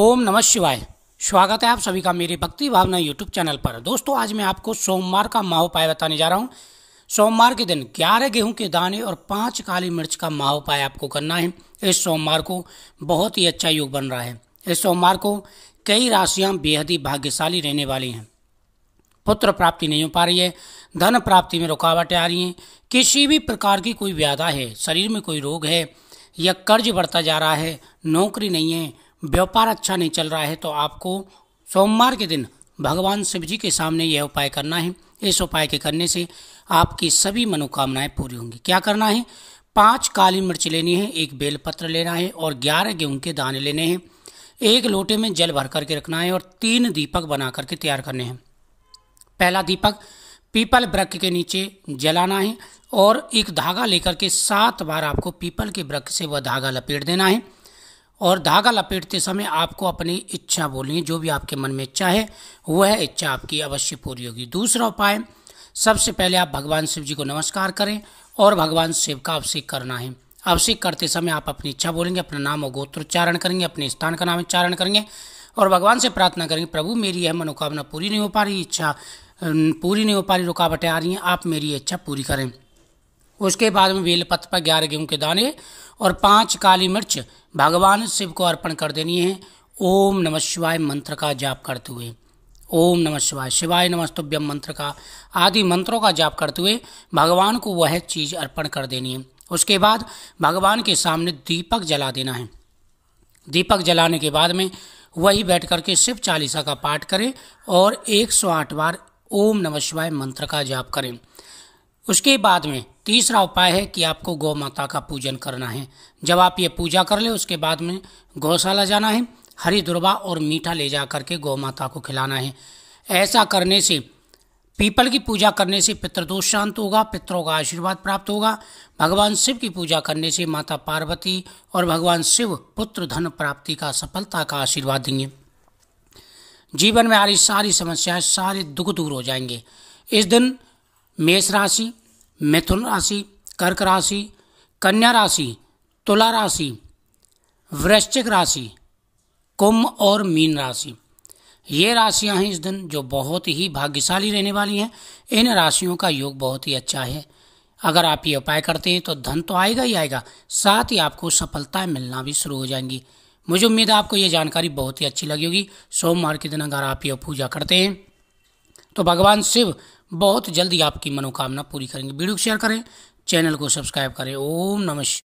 ओम नमः शिवाय स्वागत है आप सभी का मेरे भक्ति भावना यूट्यूब चैनल पर दोस्तों आज मैं आपको सोमवार का माह उपाय बताने जा रहा हूँ सोमवार के दिन ग्यारह गेहूं के दाने और पांच काली मिर्च का माह उपाय आपको करना है इस सोमवार को बहुत ही अच्छा योग बन रहा है इस सोमवार को कई राशियाँ बेहद ही भाग्यशाली रहने वाली हैं पुत्र प्राप्ति नहीं हो पा रही है धन प्राप्ति में रुकावटें आ रही हैं किसी भी प्रकार की कोई व्याधा है शरीर में कोई रोग है या कर्ज बढ़ता जा रहा है नौकरी नहीं है व्यापार अच्छा नहीं चल रहा है तो आपको सोमवार के दिन भगवान शिव जी के सामने यह उपाय करना है इस उपाय के करने से आपकी सभी मनोकामनाएं पूरी होंगी क्या करना है पांच काली मिर्च लेनी है एक बेलपत्र लेना है और ग्यारह गेहूं के दाने लेने हैं एक लोटे में जल भर करके रखना है और तीन दीपक बना करके तैयार करने हैं पहला दीपक पीपल वृक्ष के नीचे जलाना है और एक धागा लेकर के सात बार आपको पीपल के वृक्ष से वह धागा लपेट देना है और धागा लपेटते समय आपको अपनी इच्छा बोलनी जो भी आपके मन में इच्छा है वह इच्छा आपकी अवश्य पूरी होगी दूसरा उपाय सबसे पहले आप भगवान शिव जी को नमस्कार करें और भगवान शिव का अभिषेक करना है अभिषेक करते समय आप अपनी इच्छा बोलेंगे अपना नाम और गोत्रोच्चारण करेंगे अपने स्थान का नाम उच्चारण करेंगे और भगवान से प्रार्थना करेंगे प्रभु मेरी यह मनोकामना पूरी नहीं हो पा रही इच्छा पूरी नहीं हो पा रही रुकावटें आ रही हैं आप मेरी इच्छा पूरी करें उसके बाद में बेलपत्र पर ग्यारह गेहूँ के दाने और पांच काली मिर्च भगवान शिव को अर्पण कर देनी है ओम नमः शिवाय मंत्र का जाप करते हुए ओम नमः शिवाय शिवाय नमस्तुभ्यम मंत्र का आदि मंत्रों का जाप करते हुए भगवान को वह चीज़ अर्पण कर देनी है उसके बाद भगवान के सामने दीपक जला देना है दीपक जलाने के बाद में वही बैठ करके शिव चालीसा का पाठ करें और एक सौ आठ बार ओम नमः शिवाय मंत्र का जाप करें उसके बाद में तीसरा उपाय है कि आपको गौ माता का पूजन करना है जब आप ये पूजा कर ले उसके बाद में गौशाला जाना है हरी दुर्वा और मीठा ले जा करके गौ माता को खिलाना है ऐसा करने से पीपल की पूजा करने से पितृदोष शांत होगा पितरों का आशीर्वाद प्राप्त होगा भगवान शिव की पूजा करने से माता पार्वती और भगवान शिव पुत्र धन प्राप्ति का सफलता का आशीर्वाद देंगे जीवन में आ रही सारी समस्याएं सारे दुख दूर हो जाएंगे इस दिन मेष राशि मिथुन राशि कर्क राशि कन्या राशि तुला राशि वृश्चिक राशि कुंभ और मीन राशि ये राशियां हैं इस दिन जो बहुत ही भाग्यशाली रहने वाली हैं इन राशियों का योग बहुत ही अच्छा है अगर आप ये उपाय करते हैं तो धन तो आएगा ही आएगा साथ ही आपको सफलताएं मिलना भी शुरू हो जाएंगी मुझे उम्मीद है आपको ये जानकारी बहुत ही अच्छी लगी होगी सोमवार के दिन अगर आप ये पूजा करते हैं तो भगवान शिव बहुत जल्दी आपकी मनोकामना पूरी करेंगे वीडियो शेयर करें चैनल को सब्सक्राइब करें ओम नमस्कार